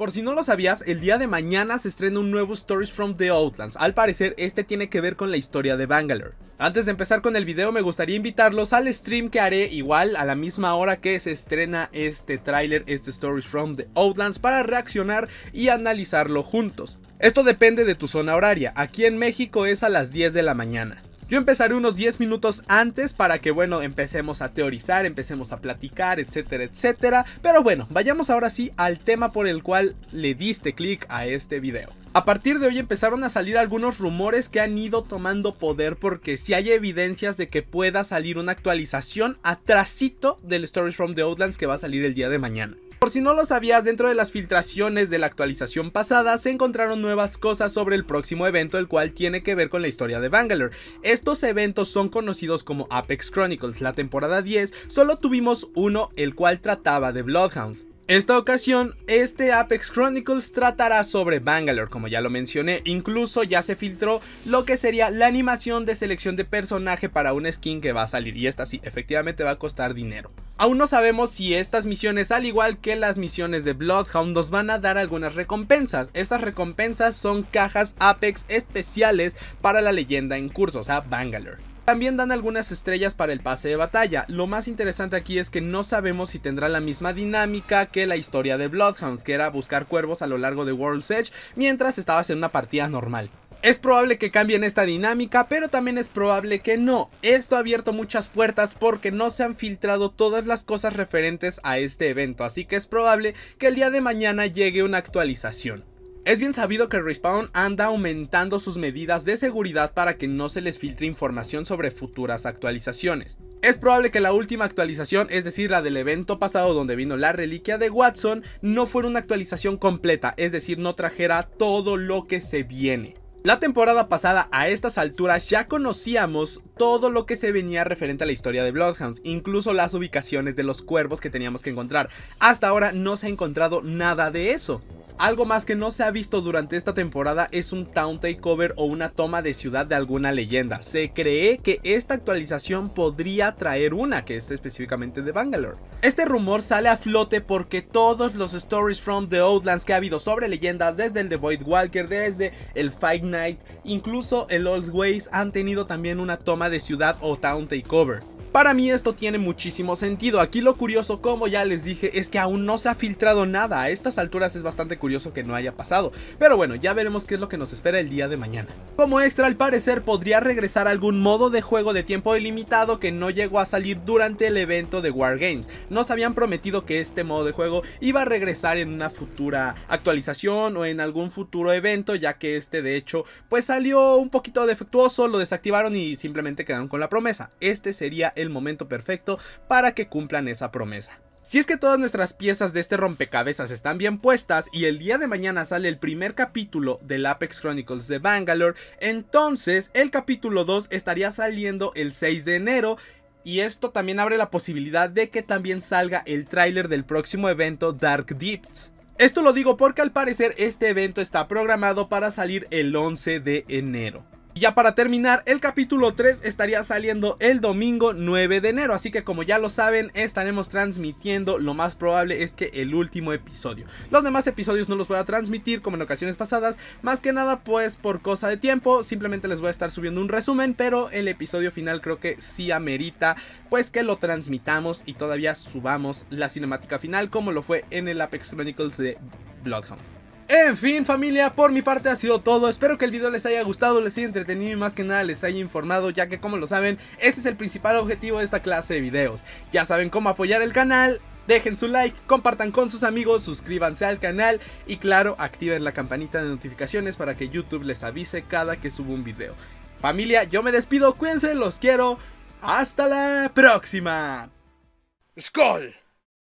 Por si no lo sabías, el día de mañana se estrena un nuevo Stories from the Outlands. Al parecer, este tiene que ver con la historia de Bangalore. Antes de empezar con el video, me gustaría invitarlos al stream que haré igual a la misma hora que se estrena este tráiler, este Stories from the Outlands, para reaccionar y analizarlo juntos. Esto depende de tu zona horaria. Aquí en México es a las 10 de la mañana. Yo empezaré unos 10 minutos antes para que, bueno, empecemos a teorizar, empecemos a platicar, etcétera, etcétera. Pero bueno, vayamos ahora sí al tema por el cual le diste clic a este video. A partir de hoy empezaron a salir algunos rumores que han ido tomando poder porque si sí hay evidencias de que pueda salir una actualización atrasito del Stories from the Outlands que va a salir el día de mañana. Por si no lo sabías, dentro de las filtraciones de la actualización pasada se encontraron nuevas cosas sobre el próximo evento, el cual tiene que ver con la historia de Bangalore. Estos eventos son conocidos como Apex Chronicles. La temporada 10 solo tuvimos uno, el cual trataba de Bloodhound. Esta ocasión, este Apex Chronicles tratará sobre Bangalore, como ya lo mencioné, incluso ya se filtró lo que sería la animación de selección de personaje para un skin que va a salir, y esta sí, efectivamente va a costar dinero. Aún no sabemos si estas misiones, al igual que las misiones de Bloodhound, nos van a dar algunas recompensas. Estas recompensas son cajas Apex especiales para la leyenda en curso, o sea, Bangalore. También dan algunas estrellas para el pase de batalla, lo más interesante aquí es que no sabemos si tendrá la misma dinámica que la historia de Bloodhounds, que era buscar cuervos a lo largo de World's Edge mientras estabas en una partida normal. Es probable que cambien esta dinámica, pero también es probable que no. Esto ha abierto muchas puertas porque no se han filtrado todas las cosas referentes a este evento, así que es probable que el día de mañana llegue una actualización. Es bien sabido que Respawn anda aumentando sus medidas de seguridad para que no se les filtre información sobre futuras actualizaciones. Es probable que la última actualización, es decir, la del evento pasado donde vino la reliquia de Watson, no fuera una actualización completa, es decir, no trajera todo lo que se viene. La temporada pasada a estas alturas ya conocíamos todo lo que se venía referente a la historia de Bloodhounds, incluso las ubicaciones de los cuervos que teníamos que encontrar. Hasta ahora no se ha encontrado nada de eso. Algo más que no se ha visto durante esta temporada es un town takeover o una toma de ciudad de alguna leyenda. Se cree que esta actualización podría traer una, que es específicamente de Bangalore. Este rumor sale a flote porque todos los stories from the Outlands que ha habido sobre leyendas, desde el de Void Walker, desde el Fight Night, incluso el Old Ways, han tenido también una toma de ciudad o town takeover. Para mí esto tiene muchísimo sentido, aquí lo curioso como ya les dije es que aún no se ha filtrado nada, a estas alturas es bastante curioso que no haya pasado, pero bueno ya veremos qué es lo que nos espera el día de mañana. Como extra al parecer podría regresar algún modo de juego de tiempo ilimitado que no llegó a salir durante el evento de Wargames, nos habían prometido que este modo de juego iba a regresar en una futura actualización o en algún futuro evento ya que este de hecho pues salió un poquito defectuoso, lo desactivaron y simplemente quedaron con la promesa, este sería el momento perfecto para que cumplan esa promesa. Si es que todas nuestras piezas de este rompecabezas están bien puestas y el día de mañana sale el primer capítulo del Apex Chronicles de Bangalore, entonces el capítulo 2 estaría saliendo el 6 de enero y esto también abre la posibilidad de que también salga el tráiler del próximo evento Dark Deeps. Esto lo digo porque al parecer este evento está programado para salir el 11 de enero ya para terminar, el capítulo 3 estaría saliendo el domingo 9 de enero. Así que como ya lo saben, estaremos transmitiendo. Lo más probable es que el último episodio. Los demás episodios no los voy a transmitir como en ocasiones pasadas. Más que nada, pues por cosa de tiempo. Simplemente les voy a estar subiendo un resumen. Pero el episodio final creo que sí amerita. Pues que lo transmitamos y todavía subamos la cinemática final. Como lo fue en el Apex Chronicles de Bloodhound. En fin familia, por mi parte ha sido todo, espero que el video les haya gustado, les haya entretenido y más que nada les haya informado ya que como lo saben, este es el principal objetivo de esta clase de videos. Ya saben cómo apoyar el canal, dejen su like, compartan con sus amigos, suscríbanse al canal y claro, activen la campanita de notificaciones para que YouTube les avise cada que subo un video. Familia, yo me despido, cuídense, los quiero, hasta la próxima. ¡Skull!